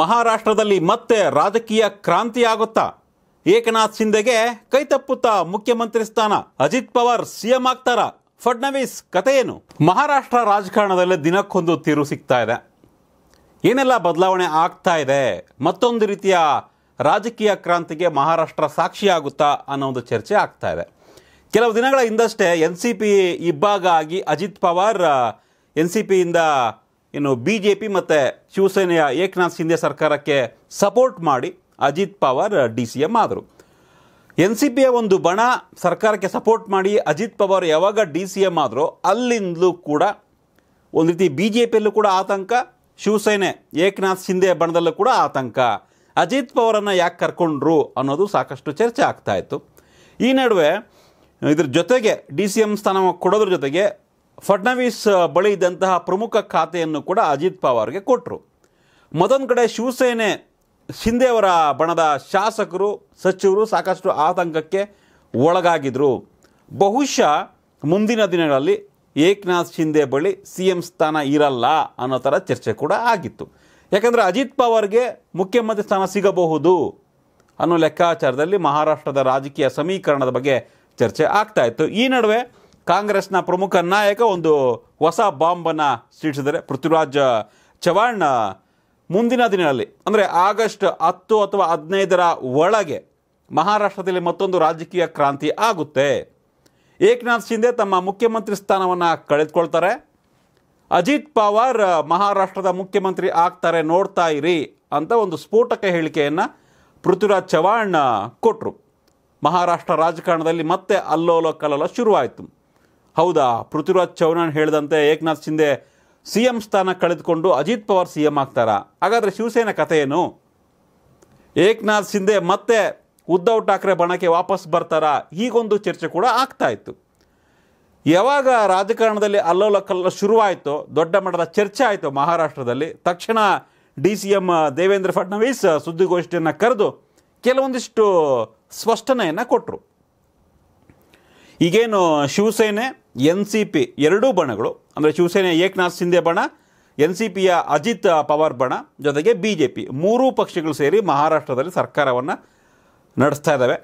ಮಹಾರಾಷ್ಟ್ರದಲ್ಲಿ ಮತ್ತೆ ರಾಜಕೀಯ ಕ್ರಾಂತಿಯಾಗುತ್ತಾ ಏಕನಾಥ್ ಶಿಂದೆಗೆ ಕೈತಪ್ಪುತ್ತಾ ಮುಖ್ಯಮಂತ್ರಿ ಸ್ಥಾನ ಅಜಿತ್ ಪವಾರ್ ಸಿಎಂ ಆಗ್ತಾರ ಫಡ್ನವೀಸ್ ಕತೆ ಏನು ಮಹಾರಾಷ್ಟ್ರ ರಾಜಕಾರಣದಲ್ಲಿ ದಿನಕ್ಕೊಂದು ತಿರು ಸಿಗ್ತಾ ಇದೆ ಏನೆಲ್ಲ ಬದಲಾವಣೆ ಆಗ್ತಾ ಇದೆ ಮತ್ತೊಂದು ರೀತಿಯ ರಾಜಕೀಯ ಕ್ರಾಂತಿಗೆ ಮಹಾರಾಷ್ಟ್ರ ಸಾಕ್ಷಿಯಾಗುತ್ತಾ ಅನ್ನೋ ಒಂದು ಚರ್ಚೆ ಆಗ್ತಾ ಇದೆ ಕೆಲವು ದಿನಗಳ ಹಿಂದಷ್ಟೇ ಎನ್ ಸಿ ಪಿ ಇಬ್ಬಾಗ ಆಗಿ ಅಜಿತ್ ಪವಾರ್ ಎನ್ ಸಿ ಪಿಯಿಂದ ಇನ್ನು ಬಿ ಜೆ ಪಿ ಮತ್ತು ಶಿವಸೇನೆಯ ಏಕನಾಥ್ ಶಿಂದೆ ಸರ್ಕಾರಕ್ಕೆ ಸಪೋರ್ಟ್ ಮಾಡಿ Ajit Pawar D C M ಆದರು ಎನ್ ಸಿ ಪಿಯ ಒಂದು ಬಣ ಸರ್ಕಾರಕ್ಕೆ ಸಪೋರ್ಟ್ ಮಾಡಿ ಅಜಿತ್ ಪವಾರ್ ಯಾವಾಗ ಡಿ ಸಿ ಎಂ ಆದರೂ ಅಲ್ಲಿಂದಲೂ ಕೂಡ ಒಂದು ರೀತಿ ಬಿ ಜೆ ಪಿಯಲ್ಲೂ ಕೂಡ ಆತಂಕ ಶಿವಸೇನೆ ಏಕನಾಥ್ ಶಿಂದೆ ಬಣದಲ್ಲೂ ಕೂಡ ಆತಂಕ ಅಜಿತ್ ಪವಾರನ್ನು ಯಾಕೆ ಕರ್ಕೊಂಡ್ರು ಅನ್ನೋದು ಸಾಕಷ್ಟು ಚರ್ಚೆ ಆಗ್ತಾಯಿತ್ತು ಈ ನಡುವೆ ಇದ್ರ ಜೊತೆಗೆ ಡಿ ಸಿ ಎಂ ಸ್ಥಾನ ಕೊಡೋದ್ರ ಜೊತೆಗೆ ಫಡ್ನವೀಸ್ ಬಳಿ ಇದ್ದಂತಹ ಪ್ರಮುಖ ಖಾತೆಯನ್ನು ಕೂಡ ಅಜಿತ್ ಪವಾರ್ಗೆ ಕೊಟ್ಟರು ಮತ್ತೊಂದು ಕಡೆ ಶಿವಸೇನೆ ಶಿಂದೆಯವರ ಬಣದ ಶಾಸಕರು ಸಚಿವರು ಸಾಕಷ್ಟು ಆತಂಕಕ್ಕೆ ಒಳಗಾಗಿದ್ದರು ಬಹುಶಃ ಮುಂದಿನ ದಿನಗಳಲ್ಲಿ ಏಕನಾಥ್ ಶಿಂದೆ ಬಳಿ ಸಿ ಎಂ ಸ್ಥಾನ ಇರಲ್ಲ ಅನ್ನೋ ಥರ ಚರ್ಚೆ ಕೂಡ ಆಗಿತ್ತು ಯಾಕಂದರೆ ಅಜಿತ್ ಪವಾರ್ಗೆ ಮುಖ್ಯಮಂತ್ರಿ ಸ್ಥಾನ ಸಿಗಬಹುದು ಅನ್ನೋ ಲೆಕ್ಕಾಚಾರದಲ್ಲಿ ಮಹಾರಾಷ್ಟ್ರದ ರಾಜಕೀಯ ಸಮೀಕರಣದ ಬಗ್ಗೆ ಚರ್ಚೆ ಆಗ್ತಾ ಇತ್ತು ಈ ನಡುವೆ ಕಾಂಗ್ರೆಸ್ನ ಪ್ರಮುಖ ನಾಯಕ ಒಂದು ಹೊಸ ಬಾಂಬನ್ನು ಸಿಡಿಸಿದರೆ ಪೃಥ್ವಿರಾಜ್ ಚವಾಣ್ ಮುಂದಿನ ದಿನಗಳಲ್ಲಿ ಅಂದರೆ ಆಗಸ್ಟ್ ಹತ್ತು ಅಥವಾ ಹದಿನೈದರ ಒಳಗೆ ಮಹಾರಾಷ್ಟ್ರದಲ್ಲಿ ಮತ್ತೊಂದು ರಾಜಕೀಯ ಕ್ರಾಂತಿ ಆಗುತ್ತೆ ಏಕನಾಥ್ ಶಿಂದೆ ತಮ್ಮ ಮುಖ್ಯಮಂತ್ರಿ ಸ್ಥಾನವನ್ನು ಕಳೆದುಕೊಳ್ತಾರೆ ಅಜಿತ್ ಪವಾರ್ ಮಹಾರಾಷ್ಟ್ರದ ಮುಖ್ಯಮಂತ್ರಿ ಆಗ್ತಾರೆ ನೋಡ್ತಾ ಇರಿ ಅಂತ ಒಂದು ಸ್ಫೋಟಕ ಹೇಳಿಕೆಯನ್ನು ಪೃಥ್ವಿರಾಜ್ ಚವಾಣ್ ಕೊಟ್ಟರು ಮಹಾರಾಷ್ಟ್ರ ರಾಜಕಾರಣದಲ್ಲಿ ಮತ್ತೆ ಅಲ್ಲೋಲ ಕಲ್ಲೋಲ ಶುರುವಾಯಿತು ಹೌದಾ ಪೃಥ್ವಿರಾಜ್ ಚೌಹಾಣ್ ಹೇಳಿದಂತೆ ಏಕನಾಥ್ ಶಿಂದೆ ಸಿ ಎಂ ಸ್ಥಾನ ಕಳೆದುಕೊಂಡು ಅಜಿತ್ ಪವಾರ್ ಸಿ ಎಂ ಆಗ್ತಾರಾ ಹಾಗಾದರೆ ಶಿವಸೇನೆ ಕಥೆ ಏನು ಏಕನಾಥ್ ಶಿಂದೆ ಮತ್ತೆ ಉದ್ಧವ್ ಠಾಕ್ರೆ ಬಣಕ್ಕೆ ವಾಪಸ್ ಬರ್ತಾರಾ ಹೀಗೊಂದು ಚರ್ಚೆ ಕೂಡ ಆಗ್ತಾ ಇತ್ತು ಯಾವಾಗ ರಾಜಕಾರಣದಲ್ಲಿ ಅಲ್ಲೋಲ ಕಲ್ಲ ಶುರುವಾಯಿತೋ ದೊಡ್ಡ ಮಟ್ಟದ ಚರ್ಚೆ ಆಯಿತು ಮಹಾರಾಷ್ಟ್ರದಲ್ಲಿ ತಕ್ಷಣ D C M Devendra Fadnavis ಸುದ್ದಿಗೋಷ್ಠಿಯನ್ನು ಕರೆದು ಕೆಲವೊಂದಿಷ್ಟು ಸ್ಪಷ್ಟನೆಯನ್ನು ಕೊಟ್ಟರು ಈಗೇನು ಶಿವಸೇನೆ ಎನ್ ಸಿ ಪಿ ಎರಡೂ ಬಣಗಳು ಅಂದರೆ ಶಿವಸೇನೆಯ ಏಕನಾಥ್ ಸಿಂಧೆ ಬಣ ಎನ್ ಸಿ ಪಿಯ ಅಜಿತ್ ಪವಾರ್ ಬಣ ಜೊತೆಗೆ ಬಿ ಜೆ ಪಿ ಮೂರೂ ಪಕ್ಷಗಳು ಸೇರಿ ಮಹಾರಾಷ್ಟ್ರದಲ್ಲಿ ಸರ್ಕಾರವನ್ನು ನಡೆಸ್ತಾ ಇದ್ದಾವೆ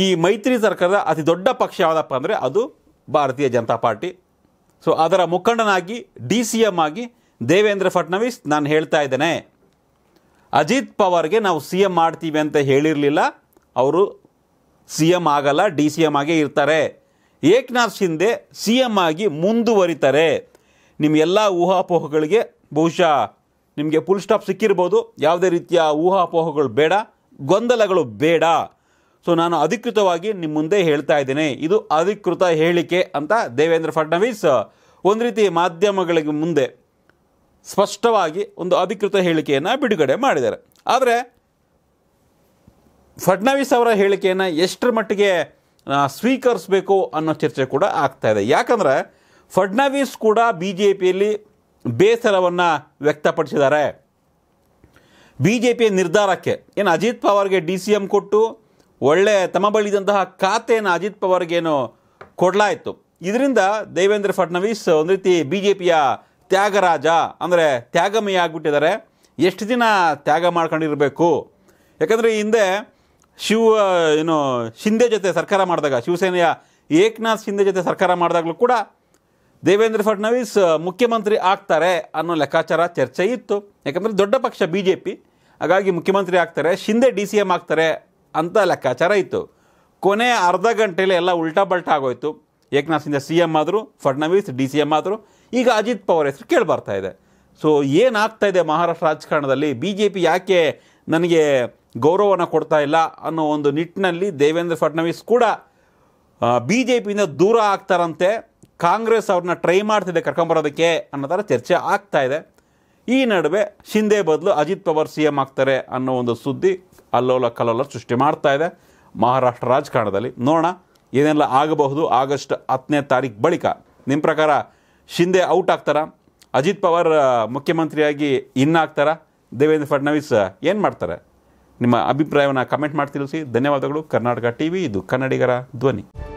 ಈ ಮೈತ್ರಿ ಸರ್ಕಾರದ ಅತಿ ದೊಡ್ಡ ಪಕ್ಷ ಯಾವುದಪ್ಪ ಅಂದರೆ ಅದು ಭಾರತೀಯ ಜನತಾ ಪಾರ್ಟಿ ಸೊ ಅದರ ಮುಖಂಡನಾಗಿ ಡಿ ಸಿ ಎಮ್ ಆಗಿ ದೇವೇಂದ್ರ ಫಡ್ನವೀಸ್ ನಾನು ಹೇಳ್ತಾ ಇದ್ದೇನೆ ಅಜಿತ್ ಪವಾರ್ಗೆ ನಾವು ಸಿ ಎಮ್ ಮಾಡ್ತೀವಿ ಅಂತ ಹೇಳಿರಲಿಲ್ಲ ಅವರು ಸಿ ಎಮ್ ಆಗಲ್ಲ ಡಿ ಸಿ ಎಮ್ ಆಗೇ ಇರ್ತಾರೆ ಏಕನಾಥ್ ಶಿಂದೆ ಸಿ ಎಮ್ ಆಗಿ ಮುಂದುವರಿತಾರೆ ಎಲ್ಲ ಊಹಾಪೋಹಗಳಿಗೆ ಬಹುಶಃ ನಿಮಗೆ ಫುಲ್ ಸ್ಟಾಪ್ ಸಿಕ್ಕಿರ್ಬೋದು ಯಾವುದೇ ರೀತಿಯ ಊಹಾಪೋಹಗಳು ಬೇಡ ಗೊಂದಲಗಳು ಬೇಡ ಸೊ ನಾನು ಅಧಿಕೃತವಾಗಿ ನಿಮ್ಮ ಮುಂದೆ ಹೇಳ್ತಾ ಇದ್ದೀನಿ ಇದು ಅಧಿಕೃತ ಹೇಳಿಕೆ ಅಂತ ದೇವೇಂದ್ರ ಫಡ್ನವೀಸ್ ಒಂದು ರೀತಿ ಮಾಧ್ಯಮಗಳಿಗೆ ಮುಂದೆ ಸ್ಪಷ್ಟವಾಗಿ ಒಂದು ಅಧಿಕೃತ ಹೇಳಿಕೆಯನ್ನು ಬಿಡುಗಡೆ ಮಾಡಿದ್ದಾರೆ ಆದರೆ ಫಡ್ನವೀಸ್ ಅವರ ಹೇಳಿಕೆಯನ್ನು ಎಷ್ಟರ ಮಟ್ಟಿಗೆ ಸ್ವೀಕರಿಸಬೇಕು ಅನ್ನೋ ಚರ್ಚೆ ಕೂಡ ಆಗ್ತಾ ಇದೆ ಯಾಕಂದರೆ ಫಡ್ನವೀಸ್ ಕೂಡ ಬಿ ಜೆ ಪಿಯಲ್ಲಿ ಬೇಸರವನ್ನು ವ್ಯಕ್ತಪಡಿಸಿದ್ದಾರೆ ಬಿ ಜೆ ಪಿಯ ನಿರ್ಧಾರಕ್ಕೆ ಏನು ಅಜಿತ್ ಪವಾರ್ಗೆ ಡಿ ಸಿ ಎಮ್ ಕೊಟ್ಟು ಒಳ್ಳೆ ತಮ್ಮ ಬಳಿದಂತಹ ಖಾತೆಯನ್ನು ಅಜಿತ್ ಪವಾರ್ಗೇನು ಕೊಡಲಾಯಿತು ಇದರಿಂದ ದೇವೇಂದ್ರ ಫಡ್ನವೀಸ್ ಒಂದು ರೀತಿ ಬಿ ಜೆ ಪಿಯ ತ್ಯಾಗರಾಜ ಅಂದರೆ ತ್ಯಾಗಮಯ ಆಗಿಬಿಟ್ಟಿದ್ದಾರೆ ಎಷ್ಟು ದಿನ ತ್ಯಾಗ ಮಾಡ್ಕೊಂಡಿರಬೇಕು ಯಾಕಂದರೆ ಹಿಂದೆ ಶಿವ ಏನು ಶಿಂದೆ ಜೊತೆ ಸರ್ಕಾರ ಮಾಡಿದಾಗ ಶಿವಸೇನೆಯ ಏಕನಾಥ್ ಶಿಂದೆ ಜೊತೆ ಸರ್ಕಾರ ಮಾಡಿದಾಗಲೂ ಕೂಡ ದೇವೇಂದ್ರ ಫಡ್ನವೀಸ್ ಮುಖ್ಯಮಂತ್ರಿ ಆಗ್ತಾರೆ ಅನ್ನೋ ಲೆಕ್ಕಾಚಾರ ಚರ್ಚೆ ಇತ್ತು ಯಾಕಂದರೆ ದೊಡ್ಡ ಪಕ್ಷ ಬಿ ಜೆ ಪಿ ಹಾಗಾಗಿ ಮುಖ್ಯಮಂತ್ರಿ ಆಗ್ತಾರೆ ಶಿಂದೆ ಡಿ ಸಿ ಎಮ್ ಆಗ್ತಾರೆ ಅಂತ ಲೆಕ್ಕಾಚಾರ ಇತ್ತು ಕೊನೆ ಅರ್ಧ ಗಂಟೆಯಲ್ಲಿ ಎಲ್ಲ ಉಲ್ಟಾ ಬಲ್ಟ ಆಗೋಯ್ತು ಏಕನಾಥ್ ಶಿಂದೆ ಸಿ ಎಮ್ ಆದರೂ ಫಡ್ನವೀಸ್ ಡಿ ಸಿ ಎಮ್ ಆದರೂ ಈಗ ಅಜಿತ್ ಪವಾರ್ ಹೆಸರು ಕೇಳಿ ಇದೆ ಸೊ ಏನಾಗ್ತಾ ಇದೆ ಮಹಾರಾಷ್ಟ್ರ ರಾಜಕಾರಣದಲ್ಲಿ ಬಿ ಜೆ ಪಿ ಯಾಕೆ ನನಗೆ ಗೌರವವನ್ನು ಕೊಡ್ತಾ ಇಲ್ಲ ಅನ್ನೋ ಒಂದು ನಿಟ್ಟಿನಲ್ಲಿ ದೇವೇಂದ್ರ ಫಡ್ನವೀಸ್ ಕೂಡ ಬಿ ಜೆ ಪಿಯಿಂದ ದೂರ ಆಗ್ತಾರಂತೆ ಕಾಂಗ್ರೆಸ್ ಅವ್ರನ್ನ ಟ್ರೈ ಮಾಡ್ತಿದೆ ಕರ್ಕೊಂಬರೋದಕ್ಕೆ ಅನ್ನೋ ಥರ ಚರ್ಚೆ ಆಗ್ತಾ ಇದೆ ಈ ನಡುವೆ ಶಿಂದೆ ಬದಲು ಅಜಿತ್ ಪವಾರ್ ಸಿ ಎಂ ಆಗ್ತಾರೆ ಅನ್ನೋ ಒಂದು ಸುದ್ದಿ ಅಲ್ಲೋಲ ಕಲ್ಲೋಲ ಸೃಷ್ಟಿ ಮಾಡ್ತಾ ಇದೆ ಮಹಾರಾಷ್ಟ್ರ ರಾಜಕಾರಣದಲ್ಲಿ ನೋಡೋಣ ಏನೆಲ್ಲ ಆಗಬಹುದು ಆಗಸ್ಟ್ ಹತ್ತನೇ ತಾರೀಕು ಬಳಿಕ ನಿಮ್ಮ ಪ್ರಕಾರ ಶಿಂದೆ ಔಟ್ ಆಗ್ತಾರ ಅಜಿತ್ ಪವಾರ್ ಮುಖ್ಯಮಂತ್ರಿಯಾಗಿ ಇನ್ನಾಗ್ತಾರ ದೇವೇಂದ್ರ ಫಡ್ನವೀಸ್ ಏನು ಮಾಡ್ತಾರೆ ನಿಮ್ಮ ಅಭಿಪ್ರಾಯವನ್ನು ಕಮೆಂಟ್ ಮಾಡಿ ತಿಳಿಸಿ ಧನ್ಯವಾದಗಳು ಕರ್ನಾಟಕ ಟಿ ಇದು ಕನ್ನಡಿಗರ ಧ್ವನಿ